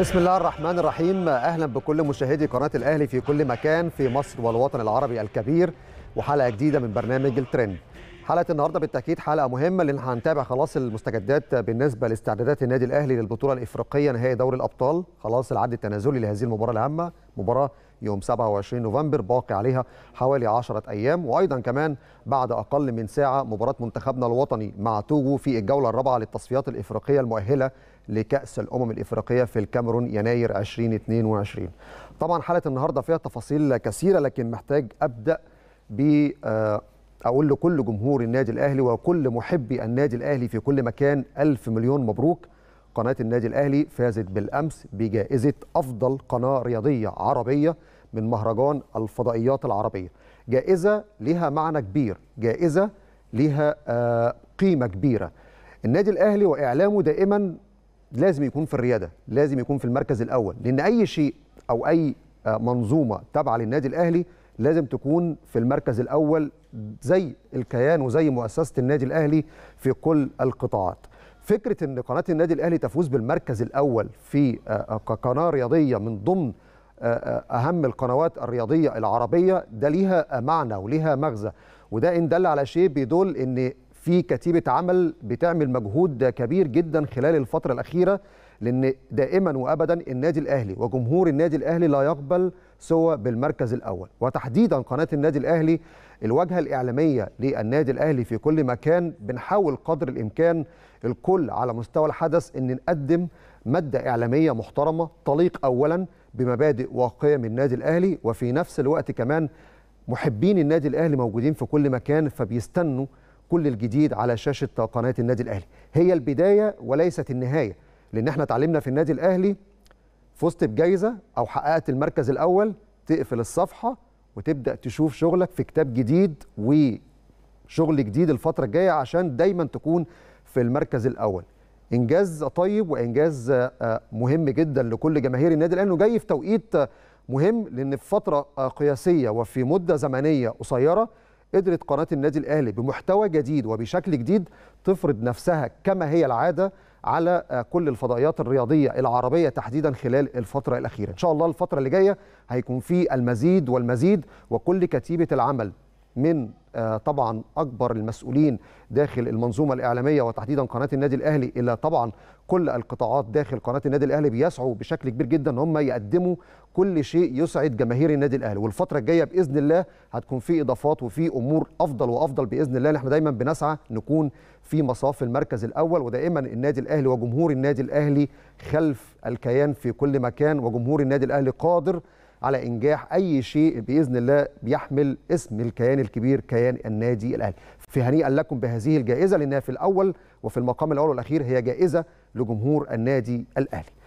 بسم الله الرحمن الرحيم اهلا بكل مشاهدي قناه الاهلي في كل مكان في مصر والوطن العربي الكبير وحلقه جديده من برنامج الترند حلقه النهارده بالتاكيد حلقه مهمه لان هنتابع خلاص المستجدات بالنسبه لاستعدادات النادي الاهلي للبطوله الافريقيه نهائي دوري الابطال خلاص العد التنازلي لهذه المباراه الهامه مباراه يوم 27 نوفمبر باقي عليها حوالي 10 ايام وايضا كمان بعد اقل من ساعه مباراه منتخبنا الوطني مع توجو في الجوله الرابعه للتصفيات الافريقيه المؤهله لكاس الامم الافريقيه في الكاميرون يناير 2022 طبعا حلقه النهارده فيها تفاصيل كثيره لكن محتاج ابدا ب آه، اقول لكل جمهور النادي الاهلي وكل محبي النادي الاهلي في كل مكان الف مليون مبروك قناه النادي الاهلي فازت بالامس بجائزه افضل قناه رياضيه عربيه من مهرجان الفضائيات العربيه جائزه ليها معنى كبير جائزه ليها آه، قيمه كبيره النادي الاهلي واعلامه دائما لازم يكون في الرياده لازم يكون في المركز الاول لان اي شيء او اي آه، منظومه تابعه للنادي الاهلي لازم تكون في المركز الاول زي الكيان وزي مؤسسه النادي الاهلي في كل القطاعات فكره ان قناه النادي الاهلي تفوز بالمركز الاول في آه، آه، قناه رياضيه من ضمن آه، اهم القنوات الرياضيه العربيه ده ليها معنى وليها مغزى وده ان دل على شيء بيدل ان في كتيبه عمل بتعمل مجهود كبير جدا خلال الفتره الاخيره لان دائما وابدا النادي الاهلي وجمهور النادي الاهلي لا يقبل سوى بالمركز الاول وتحديدا قناه النادي الاهلي الواجهه الاعلاميه للنادي الاهلي في كل مكان بنحاول قدر الامكان الكل على مستوى الحدث ان نقدم ماده اعلاميه محترمه تليق اولا بمبادئ وقيم النادي الاهلي وفي نفس الوقت كمان محبين النادي الاهلي موجودين في كل مكان فبيستنوا كل الجديد على شاشه قناه النادي الاهلي هي البدايه وليست النهايه لان احنا اتعلمنا في النادي الاهلي فزت بجايزه او حققت المركز الاول تقفل الصفحه وتبدا تشوف شغلك في كتاب جديد وشغل جديد الفتره الجايه عشان دايما تكون في المركز الاول انجاز طيب وانجاز آه، آه، مهم جدا لكل جماهير النادي الاهلي جاي في توقيت مهم لان في فتره آه، قياسيه وفي مده زمنيه قصيره قدرت قناة النادي الأهلي بمحتوى جديد وبشكل جديد تفرض نفسها كما هي العادة على كل الفضائيات الرياضية العربية تحديدا خلال الفترة الأخيرة إن شاء الله الفترة اللي جاية هيكون في المزيد والمزيد وكل كتيبة العمل من آه، طبعا اكبر المسؤولين داخل المنظومه الاعلاميه وتحديدا قناه النادي الاهلي الى طبعا كل القطاعات داخل قناه النادي الاهلي بيسعوا بشكل كبير جدا ان هم يقدموا كل شيء يسعد جماهير النادي الاهلي والفتره الجايه باذن الله هتكون في اضافات وفي امور افضل وافضل باذن الله احنا دايما بنسعى نكون في مصاف المركز الاول ودائما النادي الاهلي وجمهور النادي الاهلي خلف الكيان في كل مكان وجمهور النادي الاهلي قادر على انجاح اي شيء باذن الله بيحمل اسم الكيان الكبير كيان النادي الاهلي فهنيئا لكم بهذه الجائزه لانها في الاول وفي المقام الاول والاخير هي جائزه لجمهور النادي الاهلي